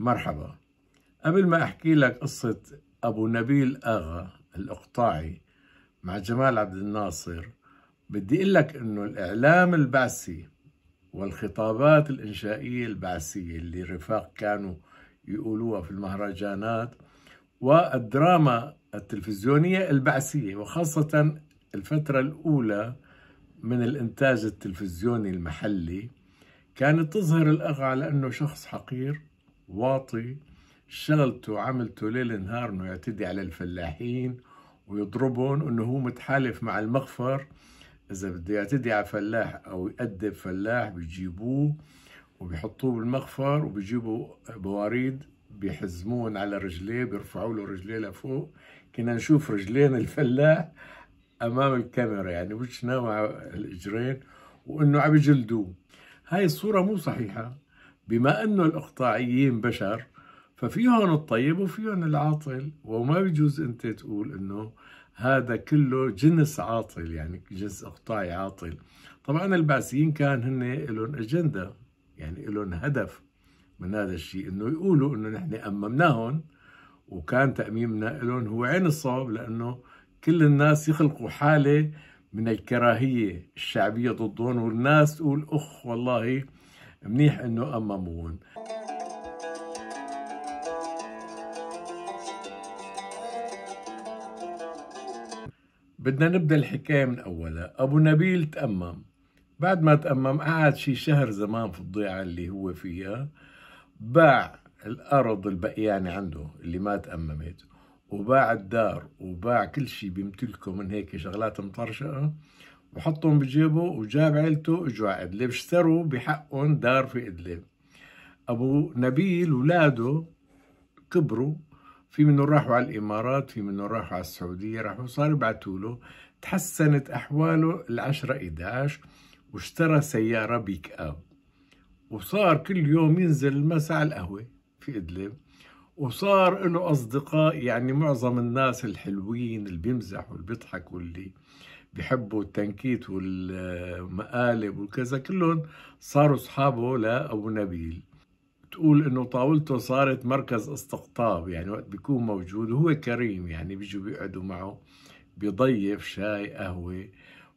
مرحبا قبل ما أحكي لك قصة أبو نبيل آغا الإقطاعي مع جمال عبد الناصر بدي أقول لك إنه الإعلام البعثي والخطابات الإنشائية البعثية اللي رفاق كانوا يقولوها في المهرجانات والدراما التلفزيونية البعثية وخاصة الفترة الأولى من الإنتاج التلفزيوني المحلي كانت تظهر الأغا على أنه شخص حقير واطي شغلته عملته ليل نهار انه يعتدي على الفلاحين ويضربهم انه هو متحالف مع المغفر اذا بده يعتدي على فلاح او يأدب فلاح بيجيبوه وبيحطوه بالمغفر وبيجيبوا بواريد بيحزمون على رجليه بيرفعوا له رجليه لفوق كنا نشوف رجلين الفلاح امام الكاميرا يعني وشنا مع الاجرين وانه عم يجلدوه هاي الصوره مو صحيحه بما أنه الإقطاعيين بشر ففيهم الطيب وفيهم العاطل وما بيجوز أنت تقول أنه هذا كله جنس عاطل يعني جنس إقطاعي عاطل طبعا البعثيين كان هن لهم أجندة يعني لهم هدف من هذا الشيء أنه يقولوا أنه نحن أممناهم وكان تأميمنا لهم هو عين الصواب لأنه كل الناس يخلقوا حالة من الكراهية الشعبية ضدهم والناس تقول أخ والله منيح انه قممون بدنا نبدا الحكايه من اولها ابو نبيل تأمم بعد ما تأمم قعد شي شهر زمان في الضيعه اللي هو فيها باع الارض البقيانه عنده اللي ما تأممت وباع الدار وباع كل شيء بيمتلكه من هيك شغلات مطرشقه وحطهم بجيبه وجاب عيلته اجوا على ادلب اشتروا بحقهم دار في ادلب ابو نبيل ولاده كبروا في منهم راحوا على الامارات في منهم راحوا على السعوديه راحوا صاروا يبعثوا له تحسنت احواله العشرة 11 واشترى سياره بيك اب وصار كل يوم ينزل المساء على القهوه في ادلب وصار له اصدقاء يعني معظم الناس الحلوين اللي بيمزحوا واللي بيضحكوا واللي بحبوا التنكيت والمقالب وكذا كلهم صاروا اصحابه لابو نبيل تقول انه طاولته صارت مركز استقطاب يعني وقت بيكون موجود وهو كريم يعني بيجوا بيقعدوا معه بيضيف شاي قهوه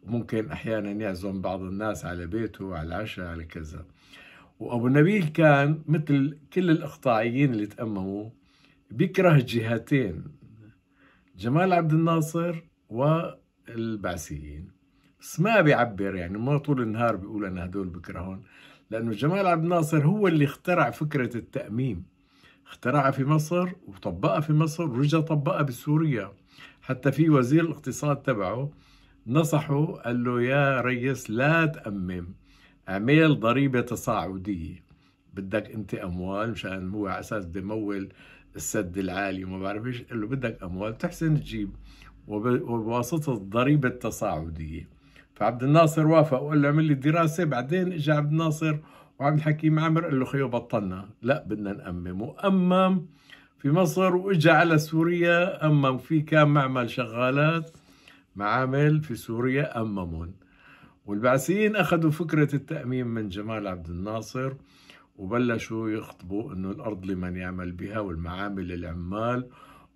وممكن احيانا يعزم بعض الناس على بيته على العشاء على كذا وابو نبيل كان مثل كل الاقطاعيين اللي تأمموا بيكره جهتين جمال عبد الناصر و البعثيين بس ما بيعبر يعني ما طول النهار بيقول أنا هدول بكرهون لأنه جمال عبد الناصر هو اللي اخترع فكرة التأميم اخترعها في مصر وطبقها في مصر ورجع طبقها بسوريا حتى في وزير الاقتصاد تبعه نصحه قال له يا ريس لا تأمم اعمل ضريبة تصاعدية بدك انت اموال مشان هو على اساس بده يمول السد العالي وما بعرف ايش قال له بدك اموال تحسن تجيب وبواسطة الضريبة التصاعدية فعبد الناصر وافق وقال له اعمل لي دراسة بعدين اجى عبد الناصر وعبد الحكيم عامر قال له خيو بطلنا لا بدنا نأمم وأمم في مصر واجى على سوريا أمم في كان معمل شغالات معامل في سوريا أممون والبعثيين أخذوا فكرة التأميم من جمال عبد الناصر وبلشوا يخطبوا أنه الأرض لمن يعمل بها والمعامل للعمال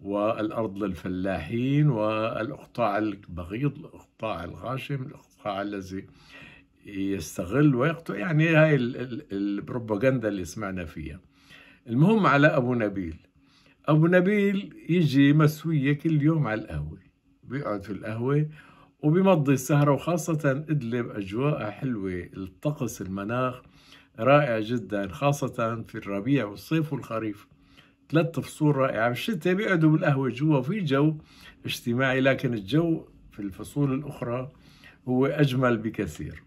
والأرض للفلاحين والإقطاع البغيض الإقطاع الغاشم الإقطاع الذي يستغل ويقطع يعني هاي البروباغندا اللي سمعنا فيها المهم على أبو نبيل أبو نبيل يجي مسوية كل يوم على القهوة بيقعد في القهوة وبيمضي السهرة وخاصة إدلب أجواءها حلوة الطقس المناخ رائع جدا خاصة في الربيع والصيف والخريف ثلاث فصول رائعة بالشتاء بيقعدوا بالقهوة جوا في جو اجتماعي لكن الجو في الفصول الأخرى هو أجمل بكثير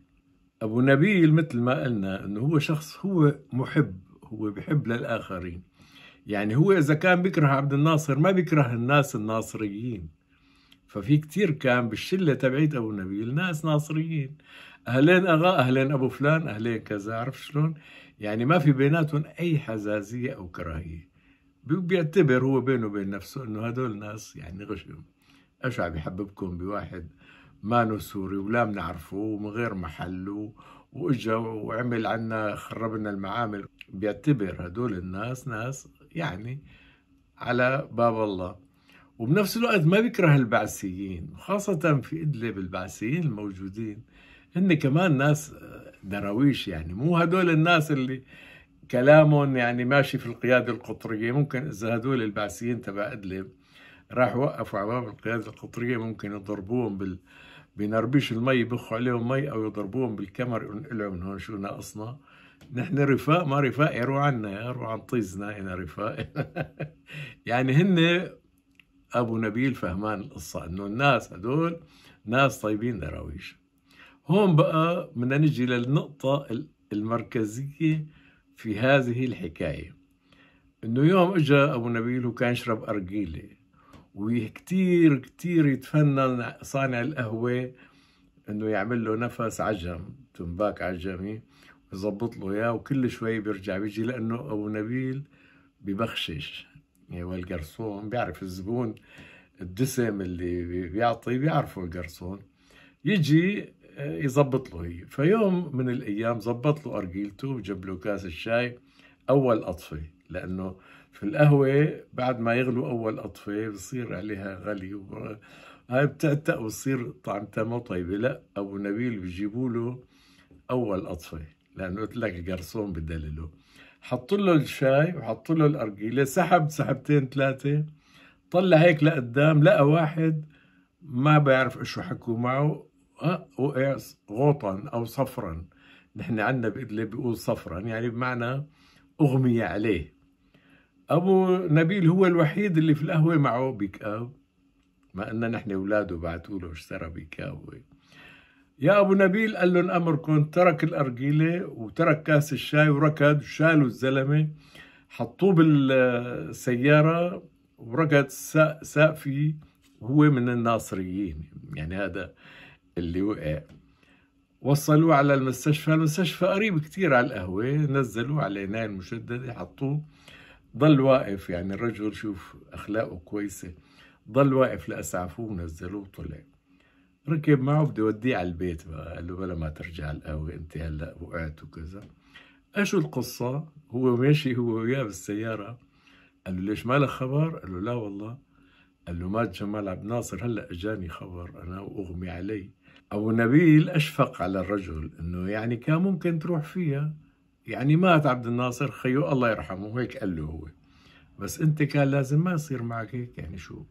أبو نبيل مثل ما قلنا أنه هو شخص هو محب هو بحب للآخرين يعني هو إذا كان بيكره عبد الناصر ما بيكره الناس الناصريين ففي كتير كان بالشلة تبعيت أبو نبيل ناس ناصريين أهلين أغا أهلين أبو فلان أهلين كذا عرف شلون يعني ما في بيناتهم أي حزازية أو كراهية بيعتبر هو بينه وبين نفسه انه هدول ناس يعني غشوا ايش عم يحببكم بواحد مانو سوري ولا بنعرفه ومن غير محله واجا وعمل عنا خرب لنا المعامل بيعتبر هدول الناس ناس يعني على باب الله وبنفس الوقت ما بيكره البعثيين خاصة في إدلب البعثيين الموجودين هن كمان ناس دراويش يعني مو هدول الناس اللي كلامهم يعني ماشي في القيادة القطرية ممكن إذا هدول البعثيين تبع إدلب راحوا وقفوا على باب القيادة القطرية ممكن يضربوهم بال بنربيش المي يبخوا عليهم مي أو يضربوهم بالكمر ينقلوا من هون شو ناقصنا نحن رفاق ما رفاق يروا عنا يروا عن طيزنا هنا رفاق يعني هن أبو نبيل فهمان القصة إنه الناس هدول ناس طيبين دراويش هون بقى بدنا نجي للنقطة المركزية في هذه الحكاية إنه يوم إجا أبو نبيل وكان يشرب أرجيلة وكتير كتير يتفنن صانع القهوة إنه يعمل له نفس عجم تنباك عجمي ويظبط له إياه وكل شوي بيرجع بيجي لأنه أبو نبيل ببخشش يعني والجرسون بيعرف الزبون الدسم اللي بيعطي بيعرفه الجرسون يجي يظبط له هي فيوم من الايام ظبط له ارجيلته وجاب له كاس الشاي اول قطفه لانه في القهوه بعد ما يغلو اول قطفه بصير عليها غلي و... هاي بتعتق وتصير طعمتها مو طيبه لا ابو نبيل بجيبوا له اول قطفه لانه قلت لك الجرسون بدلله حط له الشاي وحط له الارجيله سحب سحبتين ثلاثه طلع هيك لقدام لقى واحد ما بيعرف شو حكوا معه او اس غوطا او صفرا نحن عندنا بإدلب بيقول صفرا يعني بمعنى اغمي عليه ابو نبيل هو الوحيد اللي في القهوه معه بكاب ما ان نحن اولاده بعثوا له اشترى بكاوي يا ابو نبيل قال لهم امركم ترك الارجيله وترك كاس الشاي وركض شالوا الزلمه حطوه بالسياره وركض ساق, ساق فيه هو من الناصريين يعني هذا اللي وقع إيه، وصلوه على المستشفى المستشفى قريب كتير على القهوة نزلوه على العناية المشددة حطوه ضل واقف يعني الرجل شوف أخلاقه كويسة ضل واقف لأسعفوه ونزلوه وطلع ركب معه بده يوديه على البيت بقى قال له بلا ما ترجع القهوة أنت هلا وقعت وكذا أشو القصة هو ماشي هو وياه بالسيارة قال له ليش مالك خبر؟ قال له لا والله قال له مات جمال عبد الناصر هلا اجاني خبر انا واغمي علي أبو نبيل أشفق على الرجل أنه يعني كان ممكن تروح فيها يعني مات عبد الناصر خيو الله يرحمه هيك قال له هو بس أنت كان لازم ما يصير معك هيك يعني شو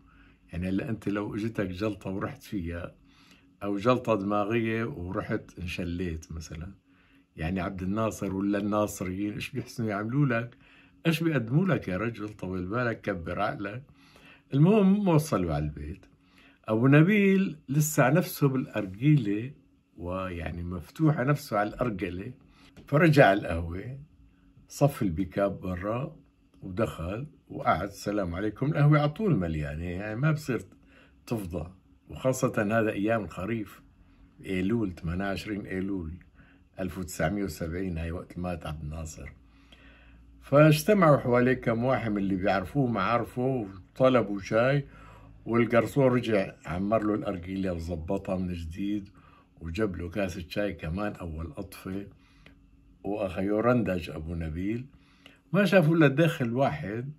يعني هلا أنت لو إجتك جلطة ورحت فيها أو جلطة دماغية ورحت انشليت مثلا يعني عبد الناصر ولا الناصريين إيش بيحسنوا يعملوا لك إيش بيقدموا لك يا رجل طول بالك كبر عقلك المهم وصلوا على البيت أبو نبيل لسه نفسه بالأرجيلة ويعني مفتوح نفسه على الأرجلة فرجع القهوة صف البيكاب برا ودخل وقعد السلام عليكم القهوة على طول مليانة يعني ما بصير تفضى وخاصة هذا أيام الخريف ايلول 28 ايلول 1970 هاي وقت مات عبد الناصر فاجتمعوا حواليه كم واحد من اللي بيعرفوه معارفه وطلبوا شاي والقرصون رجع عمر له الأرجيلة وظبطها من جديد وجاب له كاسة شاي كمان أول أطفة وأخيو رندج أبو نبيل ما شافوا إلا داخل واحد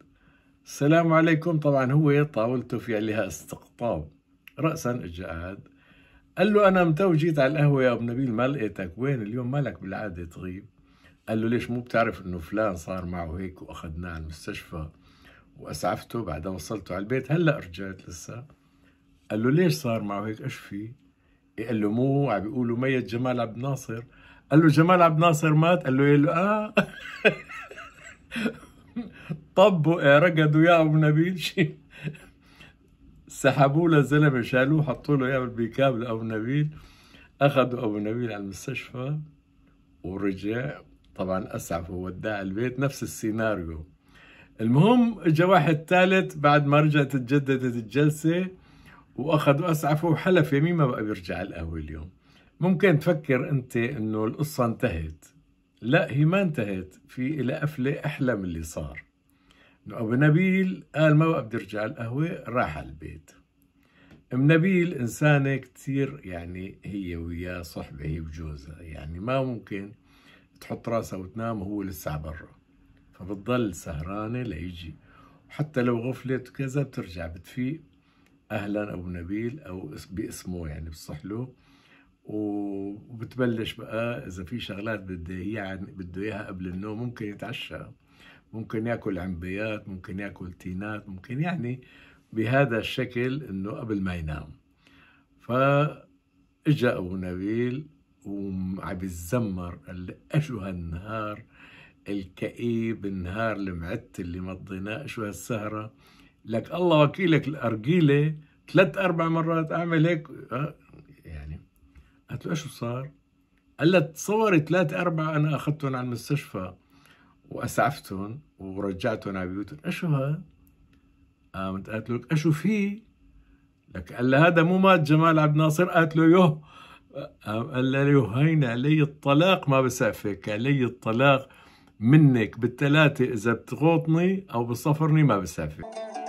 السلام عليكم طبعا هو طاولته في عليها استقطاب رأسا اجى قعد قال له أنا متو جيت على القهوة يا أبو نبيل ما لقيتك وين اليوم مالك بالعادة تغيب قال له ليش مو بتعرف إنه فلان صار معه هيك وأخذناه على المستشفى واسعفته بعدين وصلته على البيت هلا رجعت لسه قال له ليش صار معه هيك ايش في؟ إيه، قال له مو عم بيقولوا ميت جمال عبد الناصر قال له جمال عبد الناصر مات قال له إيه؟ قال له اه طبوا إيه، رقدوا يا ابو نبيل شي سحبوه لزلمه شالوه حطوا له اياه بالبيكاب لابو نبيل اخذوا ابو نبيل على المستشفى ورجع طبعا اسعفه ووداه البيت نفس السيناريو المهم اجى واحد ثالث بعد ما رجعت تجددت الجلسه واخذوا اسعفه وحلف يمين ما بقى بيرجع القهوه اليوم ممكن تفكر انت انه القصه انتهت لا هي ما انتهت في إلى قفلة أحلى من اللي صار إنه أبو نبيل قال ما بقى بدي أرجع القهوة راح على البيت أم نبيل إنسانة كثير يعني هي وياه صحبة هي وجوزها يعني ما ممكن تحط راسها وتنام وهو لسه برا فبتضل سهرانة ليجي وحتى لو غفلت كذا بترجع بتفيق أهلا أبو نبيل أو باسمه يعني بصح له وبتبلش بقى إذا في شغلات بده إياها بده إياها قبل النوم ممكن يتعشى ممكن ياكل عنبيات ممكن ياكل تينات ممكن يعني بهذا الشكل انه قبل ما ينام فاجا ابو نبيل وعم يتذمر قال أشو هالنهار الكئيب النهار المعت اللي مضيناه شو هالسهرة لك الله وكيلك الأرجيلة ثلاث أربع مرات أعمل هيك آه، يعني قلت له شو صار؟ قال لها تصوري ثلاث أربع أنا أخذتهم على المستشفى وأسعفتهم ورجعتهم على بيوتهم أشو هاد؟ آه، قامت قالت له أشو في؟ لك قال لها هذا مو مات جمال عبد الناصر قالت له يوه آه، قال لها هين علي الطلاق ما بسعفك علي الطلاق منك بالثلاثة إذا بتغوطني أو بتصفرني ما بسافر